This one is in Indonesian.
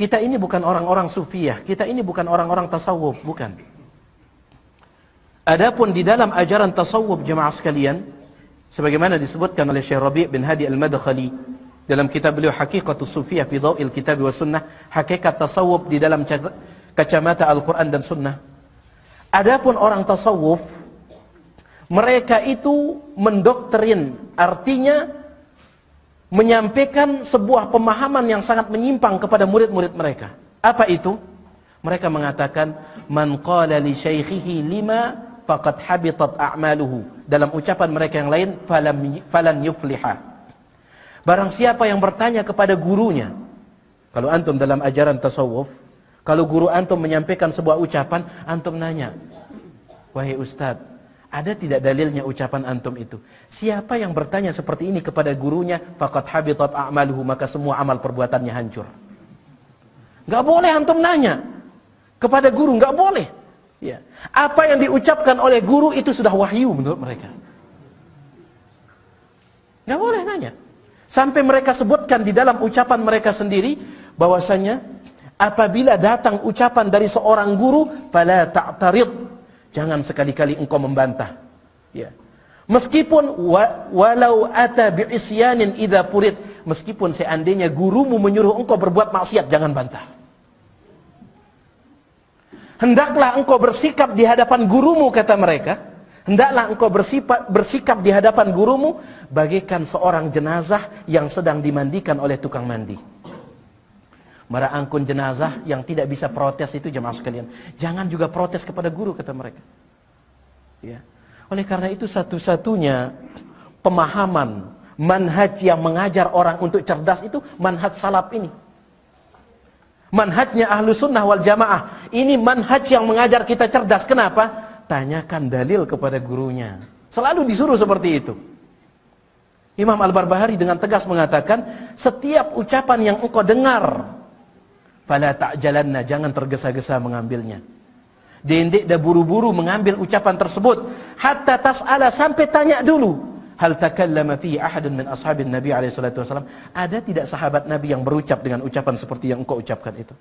Kita ini bukan orang-orang sufiah, kita ini bukan orang-orang tasawuf, bukan. Adapun di dalam ajaran tasawuf jemaah sekalian, sebagaimana disebutkan oleh Syekh Rabi' bin Hadi Al-Madkhali dalam kitab beliau Hakikatus Sufiyah fi Dhawil Kitab wa Sunnah, hakikat tasawuf di dalam kacamata Al-Qur'an dan Sunnah. Adapun orang tasawuf mereka itu mendoktrin, artinya menyampaikan sebuah pemahaman yang sangat menyimpang kepada murid-murid mereka. Apa itu? Mereka mengatakan, "Man qala li syaikhihi lima faqad habitat a'maluhu." Dalam ucapan mereka yang lain, "Falam falan yufliha." Barang siapa yang bertanya kepada gurunya, kalau antum dalam ajaran tasawuf, kalau guru antum menyampaikan sebuah ucapan, antum nanya, "Wahai ustadz. Ada tidak dalilnya ucapan antum itu? Siapa yang bertanya seperti ini kepada gurunya, fakat habitat a'maluhu, maka semua amal perbuatannya hancur. Gak boleh antum nanya kepada guru, gak boleh. Ya. Apa yang diucapkan oleh guru itu sudah wahyu menurut mereka. Gak boleh nanya. Sampai mereka sebutkan di dalam ucapan mereka sendiri, bahwasanya apabila datang ucapan dari seorang guru, fala ta'tarid Jangan sekali-kali engkau membantah. Ya. Meskipun wa, walau ata isyanin idza purid, meskipun seandainya gurumu menyuruh engkau berbuat maksiat, jangan bantah. Hendaklah engkau bersikap di hadapan gurumu kata mereka. Hendaklah engkau bersifat, bersikap di hadapan gurumu bagaikan seorang jenazah yang sedang dimandikan oleh tukang mandi. Para angkun jenazah yang tidak bisa protes itu jemaah sekalian. Jangan juga protes kepada guru kata mereka. Ya. Oleh karena itu satu-satunya pemahaman manhaj yang mengajar orang untuk cerdas itu manhaj salaf ini. Manhajnya ahlu sunnah wal jamaah. Ini manhaj yang mengajar kita cerdas. Kenapa? Tanyakan dalil kepada gurunya. Selalu disuruh seperti itu. Imam Al-Barbahari dengan tegas mengatakan, setiap ucapan yang engkau dengar fala ta'jalanna, jangan tergesa-gesa mengambilnya. Dindik dah buru-buru mengambil ucapan tersebut. Hatta tas'ala sampai tanya dulu. Hal takallama fi ahadun min ashabin Nabi alaihi Ada tidak sahabat Nabi yang berucap dengan ucapan seperti yang engkau ucapkan itu?